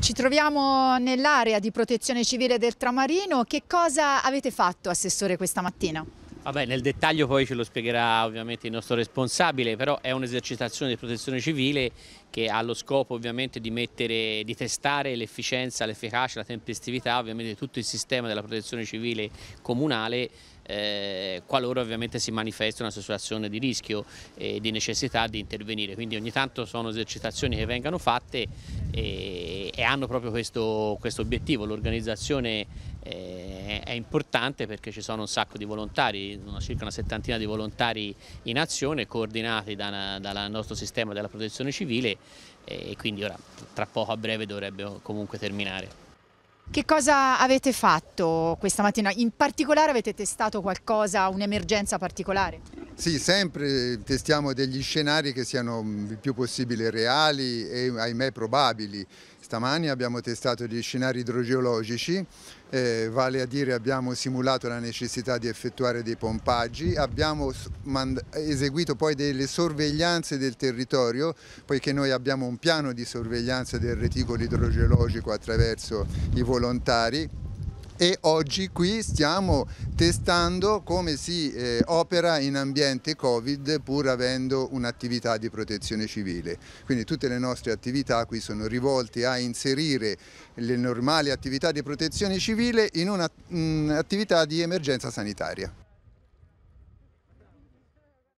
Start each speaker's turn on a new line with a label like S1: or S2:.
S1: Ci troviamo nell'area di protezione civile del Tramarino. Che cosa avete fatto, Assessore, questa mattina?
S2: Vabbè, nel dettaglio poi ce lo spiegherà ovviamente il nostro responsabile, però è un'esercitazione di protezione civile che ha lo scopo ovviamente di, mettere, di testare l'efficienza, l'efficacia, la tempestività ovviamente di tutto il sistema della protezione civile comunale eh, qualora ovviamente si manifesti una situazione di rischio e eh, di necessità di intervenire. Quindi ogni tanto sono esercitazioni che vengono fatte e, eh, e hanno proprio questo, questo obiettivo. L'organizzazione eh, è importante perché ci sono un sacco di volontari, una, circa una settantina di volontari in azione coordinati da, dal nostro sistema della protezione civile eh, e quindi ora tra poco a breve dovrebbe comunque terminare.
S1: Che cosa avete fatto questa mattina? In particolare avete testato qualcosa, un'emergenza particolare?
S3: Sì, sempre testiamo degli scenari che siano mm, il più possibile reali e ahimè probabili. Stamani abbiamo testato degli scenari idrogeologici, eh, vale a dire abbiamo simulato la necessità di effettuare dei pompaggi, abbiamo eseguito poi delle sorveglianze del territorio, poiché noi abbiamo un piano di sorveglianza del reticolo idrogeologico attraverso i volontari e oggi qui stiamo testando come si eh, opera in ambiente Covid pur avendo un'attività di protezione civile. Quindi tutte le nostre attività qui sono rivolte a inserire le normali attività di protezione civile in un'attività mm, di emergenza sanitaria.